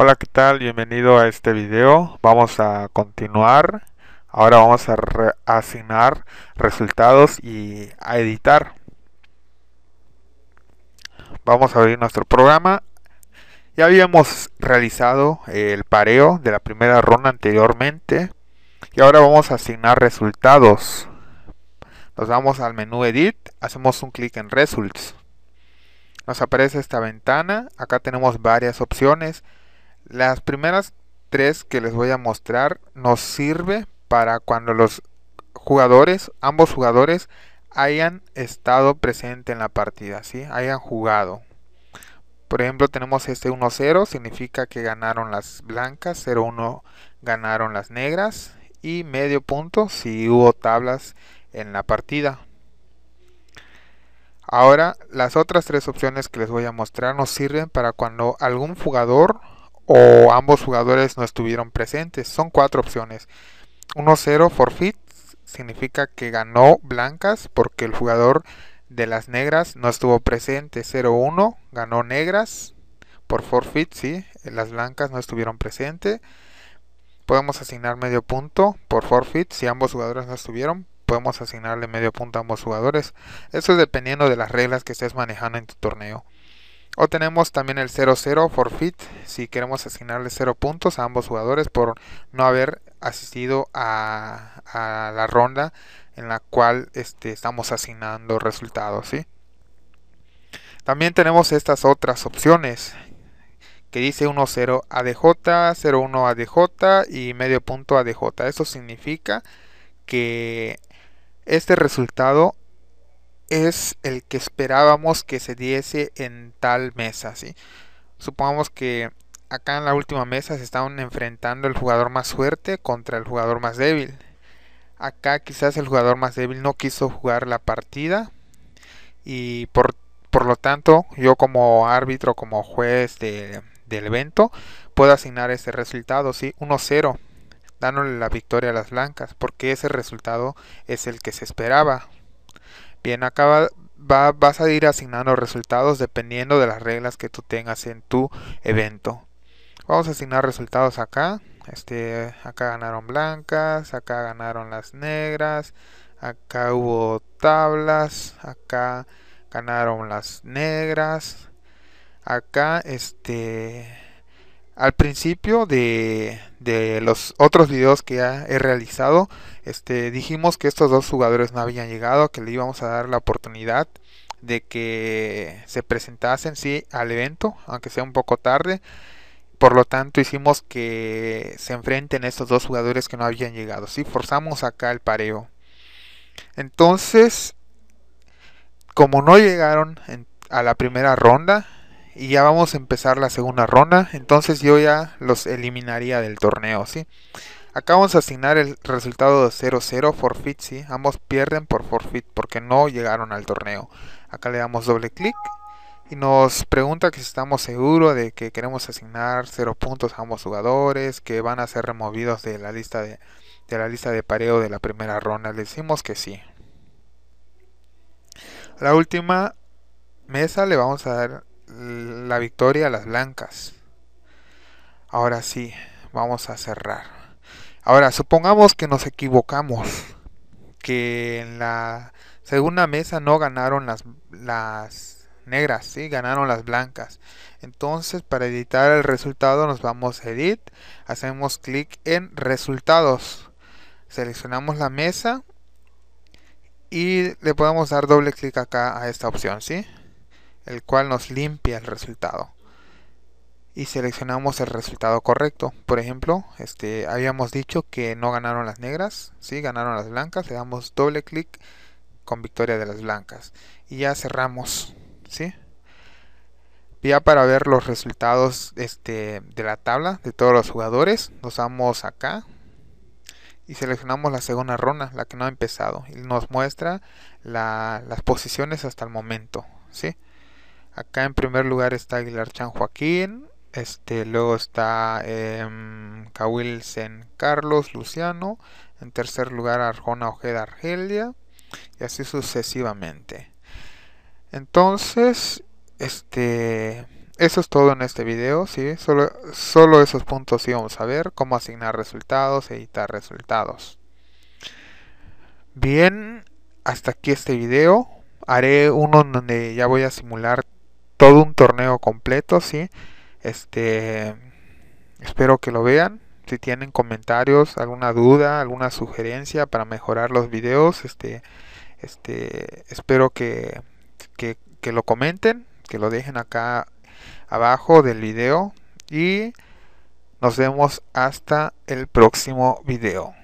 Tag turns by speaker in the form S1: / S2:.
S1: Hola, ¿qué tal? Bienvenido a este video. Vamos a continuar. Ahora vamos a asignar resultados y a editar. Vamos a abrir nuestro programa. Ya habíamos realizado eh, el pareo de la primera ronda anteriormente. Y ahora vamos a asignar resultados. Nos vamos al menú Edit, hacemos un clic en Results. Nos aparece esta ventana. Acá tenemos varias opciones las primeras tres que les voy a mostrar nos sirve para cuando los jugadores, ambos jugadores, hayan estado presente en la partida, ¿sí? hayan jugado. Por ejemplo, tenemos este 1-0, significa que ganaron las blancas, 0-1 ganaron las negras y medio punto si hubo tablas en la partida. Ahora, las otras tres opciones que les voy a mostrar nos sirven para cuando algún jugador o ambos jugadores no estuvieron presentes. Son cuatro opciones. 1-0 forfeit significa que ganó blancas porque el jugador de las negras no estuvo presente. 0-1 ganó negras por forfeit, sí, las blancas no estuvieron presentes. Podemos asignar medio punto por forfeit si ambos jugadores no estuvieron. Podemos asignarle medio punto a ambos jugadores. Eso es dependiendo de las reglas que estés manejando en tu torneo. O tenemos también el 0-0 forfeit si queremos asignarle 0 puntos a ambos jugadores por no haber asistido a, la ronda en la cual este, estamos asignando resultados. También tenemos estas otras opciones que dice 1-0 ADJ, 0-1 ADJ y medio punto ADJ. Eso significa que este resultado es el que esperábamos que se diese en tal mesa, ¿sí? Supongamos que acá en la última mesa se estaban enfrentando el jugador más fuerte contra el jugador más débil. Acá quizás el jugador más débil no quiso jugar la partida y por, lo tanto yo como árbitro, como juez del evento, puedo asignar ese resultado, ¿sí? 1-0, dándole la victoria a las blancas, porque ese resultado es el que se esperaba. Bien, acá vas a ir asignando resultados dependiendo de las reglas que tú tengas en tu evento. Vamos a asignar resultados acá. Este, acá ganaron blancas, acá ganaron las negras, acá hubo tablas, acá ganaron las negras, acá este al principio de, de, los otros videos que he realizado, este, dijimos que estos dos jugadores no habían llegado, que le íbamos a dar la oportunidad de que se presentasen sí al evento, aunque sea un poco tarde. Por lo tanto, hicimos que se enfrenten estos dos jugadores que no habían llegado. Sí, forzamos acá el pareo. Entonces, como no llegaron a la primera ronda, y ya vamos a empezar la segunda ronda, entonces yo ya los eliminaría del torneo, ¿sí? Acá vamos a asignar el resultado de 0-0 forfeit, Ambos pierden por forfeit porque no llegaron al torneo. Acá le damos doble clic y nos pregunta que si estamos seguros de que queremos asignar 0 puntos a ambos jugadores, que van a ser removidos de la lista de, de la lista de pareo de la primera ronda. Le decimos que sí. La última mesa le vamos a dar la victoria a las blancas. Ahora sí, vamos a cerrar. Ahora, supongamos que nos equivocamos, que en la segunda mesa no ganaron las, negras, ¿sí? ganaron las blancas. Entonces, para editar el resultado, nos vamos a Edit, hacemos clic en Resultados, seleccionamos la mesa y le podemos dar doble clic acá a esta opción, ¿sí? el cual nos limpia el resultado. Y seleccionamos el resultado correcto. Por ejemplo, este, habíamos dicho que no ganaron las negras, sí, ganaron las blancas. Le damos doble clic con victoria de las blancas. Y ya cerramos, ¿sí? Ya para ver los resultados este, de la tabla de todos los jugadores, nos damos acá, y seleccionamos la segunda ronda, la que no ha empezado, y nos muestra las posiciones hasta el momento, ¿sí? Acá en primer lugar está Aguilar Chan Joaquín, este, luego está eh, Sen Carlos Luciano, en tercer lugar Arjona Ojeda Argelia, y así sucesivamente. Entonces, este, eso es todo en este video, ¿sí? Solo, solo esos puntos íbamos a ver, cómo asignar resultados, e editar resultados. Bien, hasta aquí este video. Haré uno donde ya voy a simular todo un torneo completo, ¿sí? Este, espero que lo vean. Si tienen comentarios, alguna duda, alguna sugerencia para mejorar los videos, este, este, espero que, que, que lo comenten, que lo dejen acá abajo del video y nos vemos hasta el próximo video.